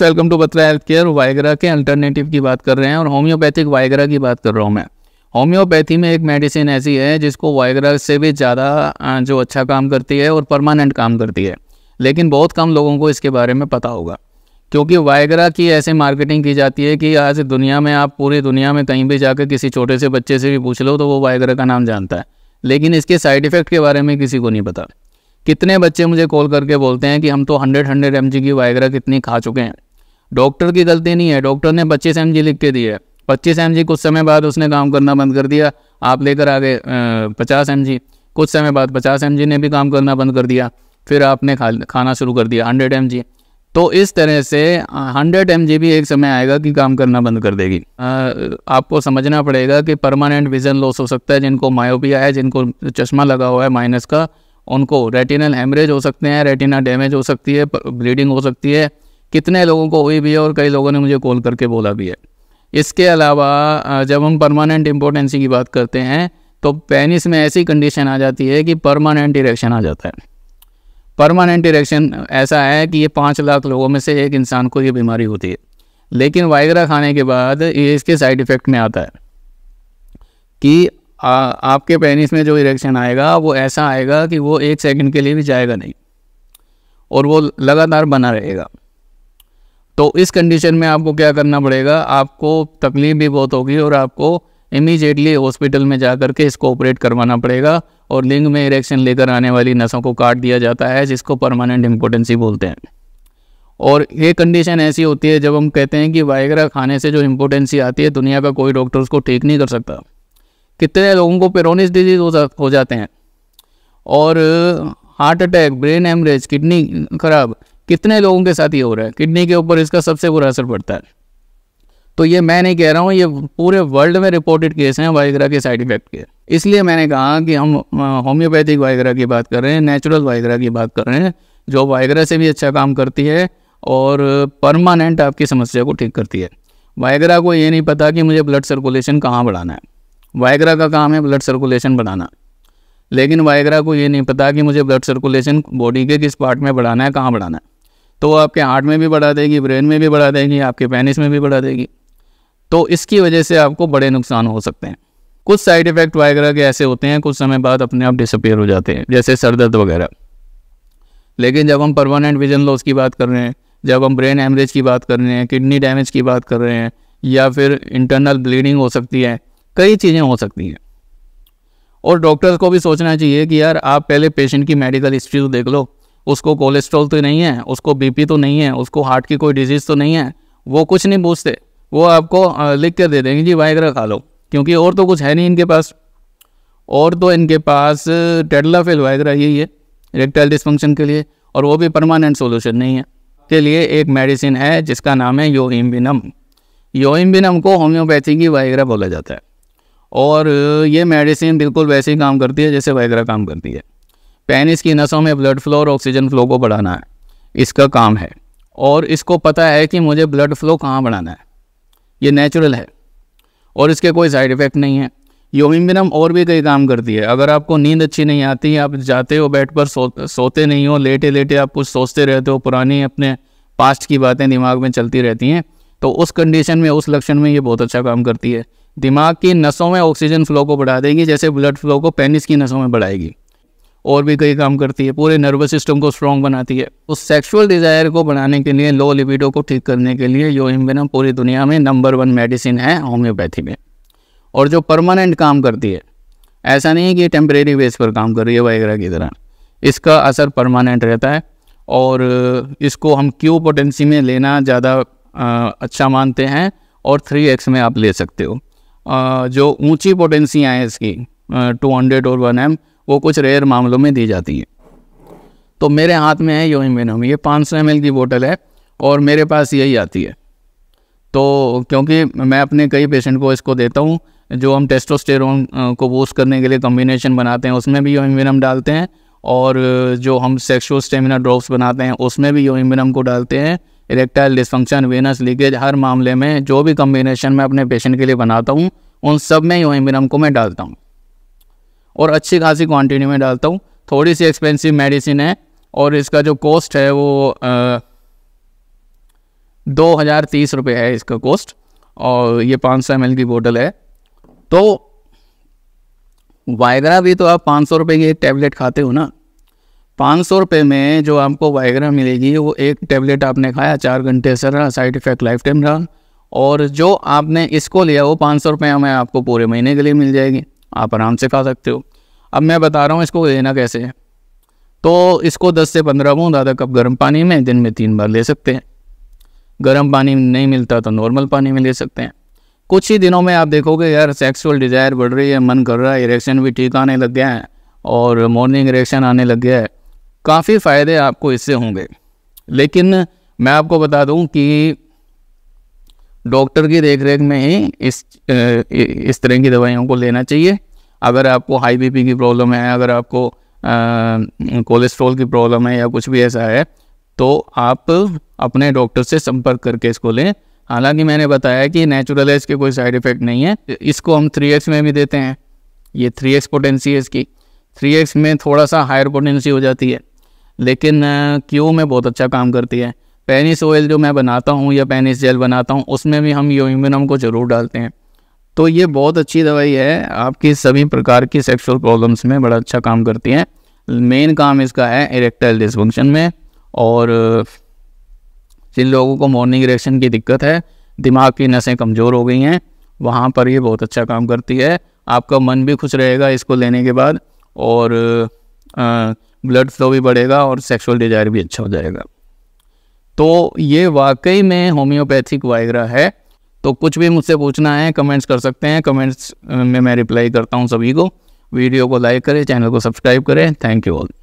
welcome to Batra health care viagra के alternative की बात कर रहे हैं और होम्योपैथिक वाइग्रा की बात कर रहा हूँ मैं होम्योपैथी में एक मेडिसिन ऐसी है जिसको वाइग्रा से भी ज़्यादा जो अच्छा काम करती है और परमानेंट काम करती है लेकिन बहुत कम लोगों को इसके बारे में पता होगा क्योंकि वाइग्रा की ऐसे मार्केटिंग की जाती है कि आज दुनिया में आप पूरी दुनिया में कहीं भी जाकर किसी छोटे से बच्चे से भी पूछ लो तो वो वाइग्रा का नाम जानता है लेकिन इसके साइड इफ़ेक्ट के बारे में किसी को नहीं पता कितने बच्चे मुझे कॉल करके बोलते हैं कि हम तो हंड्रेड हंड्रेड एम जी की वायग्रा कितनी खा चुके हैं डॉक्टर की गलती नहीं है डॉक्टर ने पच्चीस एम जी लिख के दी है पच्चीस एम जी कुछ समय बाद उसने काम करना बंद कर दिया आप लेकर आ गए पचास एम जी कुछ समय बाद पचास एम जी ने भी काम करना बंद कर दिया फिर आपने खा खाना शुरू कर दिया हंड्रेड एम जी तो इस तरह से हंड्रेड एम भी एक समय आएगा कि काम करना बंद कर देगी आ, आपको समझना पड़ेगा कि परमानेंट विजन लॉस हो सकता है जिनको मायोपिया है जिनको चश्मा लगा हुआ है माइनस का उनको रेटिनल हेमरेज हो सकते हैं रेटिना डैमेज हो सकती है ब्लीडिंग हो सकती है कितने लोगों को हुई भी है और कई लोगों ने मुझे कॉल करके बोला भी है इसके अलावा जब हम परमानेंट इम्पोर्टेंसी की बात करते हैं तो पेनिस में ऐसी कंडीशन आ जाती है कि परमानेंट इरेक्शन आ जाता है परमानेंट इरेक्शन ऐसा है कि ये पाँच लाख लोगों में से एक इंसान को ये बीमारी होती है लेकिन वाइगरा खाने के बाद ये इसके साइड इफ़ेक्ट में आता है कि आ, आपके पेनिस में जो इरेक्शन आएगा वो ऐसा आएगा कि वो एक सेकंड के लिए भी जाएगा नहीं और वो लगातार बना रहेगा तो इस कंडीशन में आपको क्या करना पड़ेगा आपको तकलीफ़ भी बहुत होगी और आपको इमीजिएटली हॉस्पिटल में जा कर के इसको ऑपरेट करवाना पड़ेगा और लिंग में इरेक्शन लेकर आने वाली नसों को काट दिया जाता है जिसको परमानेंट इम्पोर्टेंसी बोलते हैं और ये कंडीशन ऐसी होती है जब हम कहते हैं कि वायगरा खाने से जो इम्पोर्टेंसी आती है दुनिया का कोई डॉक्टर उसको ठीक नहीं कर सकता कितने लोगों को पेरोनिस डिजीज हो, जा, हो जाते हैं और heart attack brain haemorrhage kidney खराब कितने लोगों के साथ ये हो रहा है किडनी के ऊपर इसका सबसे बुरा असर पड़ता है तो ये मैं नहीं कह रहा हूँ ये पूरे वर्ल्ड में रिपोर्टेड केस हैं वाइग्रा के साइड इफेक्ट के इसलिए मैंने कहा कि हम होम्योपैथिक वाइग्रा की बात कर रहे हैं नेचुरल वाइग्रा की बात कर रहे हैं जो वाइग्रा से भी अच्छा काम करती है और परमानेंट आपकी समस्या को ठीक करती है वाइग्रा को ये नहीं पता कि मुझे ब्लड सर्कुलेशन कहाँ बढ़ाना है वाइग्रा का काम है ब्लड सर्कुलेशन बढ़ाना लेकिन वाइग्रा को ये नहीं पता कि मुझे ब्लड सर्कुलेशन बॉडी के किस पार्ट में बढ़ाना है कहाँ बढ़ाना है तो आपके हार्ट में भी बढ़ा देगी ब्रेन में भी बढ़ा देगी आपके पेनिस में भी बढ़ा देगी तो इसकी वजह से आपको बड़े नुकसान हो सकते हैं कुछ साइड इफ़ेक्ट वायग्रा के ऐसे होते हैं कुछ समय बाद अपने आप डिसअपेयर हो जाते हैं जैसे सर दर्द वगैरह लेकिन जब हम परमानेंट विजन लॉस की बात कर रहे हैं जब हम ब्रेन हेमरेज की बात कर रहे हैं किडनी डैमेज की बात कर रहे हैं या फिर इंटरनल ब्लीडिंग हो सकती है कई चीज़ें हो सकती हैं और डॉक्टर्स को भी सोचना चाहिए कि यार आप पहले पेशेंट की मेडिकल हिस्ट्री तो देख लो उसको कोलेस्ट्रॉल तो नहीं है उसको बीपी तो नहीं है उसको हार्ट की कोई डिजीज़ तो नहीं है वो कुछ नहीं पूछते वो आपको लिख कर दे देंगे जी वाइग्रा खा लो क्योंकि और तो कुछ है नहीं इनके पास और तो इनके पास फेल वाइग्रा यही है रेक्टाइल डिस्फंक्शन के लिए और वो भी परमानेंट सोल्यूशन नहीं है के लिए एक मेडिसिन है जिसका नाम है योइम्बिनम योइम्बिनम को होम्योपैथी की वाइग्रा बोला जाता है और ये मेडिसिन बिल्कुल वैसे ही काम करती है जैसे वगैरह काम करती है पेनिस की नसों में ब्लड फ्लो और ऑक्सीजन फ्लो को बढ़ाना है इसका काम है और इसको पता है कि मुझे ब्लड फ्लो कहाँ बढ़ाना है ये नेचुरल है और इसके कोई साइड इफ़ेक्ट नहीं है योगिम्बिनम और भी कई काम करती है अगर आपको नींद अच्छी नहीं आती आप जाते हो बेड पर सो सोते नहीं हो लेटे लेटे आप कुछ सोचते रहते हो पुरानी अपने पास्ट की बातें दिमाग में चलती रहती हैं तो उस कंडीशन में उस लक्षण में ये बहुत अच्छा काम करती है दिमाग की नसों में ऑक्सीजन फ्लो को बढ़ा देगी जैसे ब्लड फ्लो को पेनिस की नसों में बढ़ाएगी और भी कई काम करती है पूरे नर्वस सिस्टम को स्ट्रॉन्ग बनाती है उस सेक्सुअल डिज़ायर को बढ़ाने के लिए लो लिबिडो को ठीक करने के लिए यो इम्बेनम पूरी दुनिया में नंबर वन मेडिसिन है होम्योपैथी में और जो परमानेंट काम करती है ऐसा नहीं है कि टेम्परेरी बेस पर काम कर रही है वगैरह की तरह इसका असर परमानेंट रहता है और इसको हम क्यू पोटेंसी में लेना ज़्यादा अच्छा मानते हैं और थ्री एक्स में आप ले सकते हो जो ऊंची पोटेंसियाँ हैं इसकी टू हंड्रेड और वन एम वो कुछ रेयर मामलों में दी जाती है तो मेरे हाथ में है योहिमिनम ये पाँच सौ एम की बोतल है और मेरे पास यही आती है तो क्योंकि मैं अपने कई पेशेंट को इसको देता हूँ जो हम टेस्टोस्टेरोन को बूस्ट करने के लिए कम्बिनेशन बनाते हैं उसमें भी योहिमिनम डालते हैं और जो हम सेक्शुअल स्टेमिना ड्रॉप्स बनाते हैं उसमें भी योहिमिनम को डालते हैं इरेक्टाइल डिसफंक्शन वेनस लीकेज हर मामले में जो भी कम्बिनेशन मैं अपने पेशेंट के लिए बनाता हूँ उन सब में ही ओएमबिनम को मैं डालता हूँ और अच्छी खासी क्वान्टिटी में डालता हूँ थोड़ी सी एक्सपेंसिव मेडिसिन है और इसका जो कॉस्ट है वो आ, दो हज़ार तीस रुपये है इसका कॉस्ट और ये पाँच सौ एम की बोतल है तो वायग्रा भी तो आप पाँच सौ रुपये की एक टैबलेट खाते हो ना पाँच सौ रुपये में जो आपको वाइग्रा मिलेगी वो एक टेबलेट आपने खाया चार घंटे से रहा साइड इफ़ेक्ट लाइफ टाइम रहा और जो आपने इसको लिया वो पाँच सौ रुपये में आपको पूरे महीने के लिए मिल जाएगी आप आराम से खा सकते हो अब मैं बता रहा हूँ इसको लेना कैसे है तो इसको दस से पंद्रह बूंद आधा कप गर्म पानी में दिन में तीन बार ले सकते हैं गर्म पानी नहीं मिलता तो नॉर्मल पानी में ले सकते हैं कुछ ही दिनों में आप देखोगे यार सेक्सुअल डिज़ायर बढ़ रही है मन कर रहा है इरेक्शन भी ठीक आने लग गया है और मॉर्निंग इरेक्शन आने लग गया है काफ़ी फ़ायदे आपको इससे होंगे लेकिन मैं आपको बता दूं कि डॉक्टर की देखरेख में ही इस इस तरह की दवाइयों को लेना चाहिए अगर आपको हाई बीपी की प्रॉब्लम है अगर आपको कोलेस्ट्रॉल की प्रॉब्लम है या कुछ भी ऐसा है तो आप अपने डॉक्टर से संपर्क करके इसको लें हालांकि मैंने बताया कि नेचुरल है इसके कोई साइड इफ़ेक्ट नहीं है इसको हम थ्री एक्स में भी देते हैं ये थ्री एक्स पोटेंसी है इसकी थ्री एक्स में थोड़ा सा हायर पोटेंसी हो जाती है लेकिन क्यू में बहुत अच्छा काम करती है पेनिस ऑयल जो मैं बनाता हूँ या पेनिस जेल बनाता हूँ उसमें भी हम यूमिनम को ज़रूर डालते हैं तो ये बहुत अच्छी दवाई है आपकी सभी प्रकार की सेक्सुअल प्रॉब्लम्स में बड़ा अच्छा काम करती है मेन काम इसका है इरेक्टाइल डिसफंक्शन में और जिन लोगों को मॉर्निंग इरेक्शन की दिक्कत है दिमाग की नसें कमज़ोर हो गई हैं वहाँ पर ये बहुत अच्छा काम करती है आपका मन भी खुश रहेगा इसको लेने के बाद और आ, ब्लड फ्लो भी बढ़ेगा और सेक्सुअल डिजायर भी अच्छा हो जाएगा तो ये वाकई में होम्योपैथिक वाइग्रा है तो कुछ भी मुझसे पूछना है कमेंट्स कर सकते हैं कमेंट्स में मैं रिप्लाई करता हूँ सभी को वीडियो को लाइक करें चैनल को सब्सक्राइब करें थैंक यू ऑल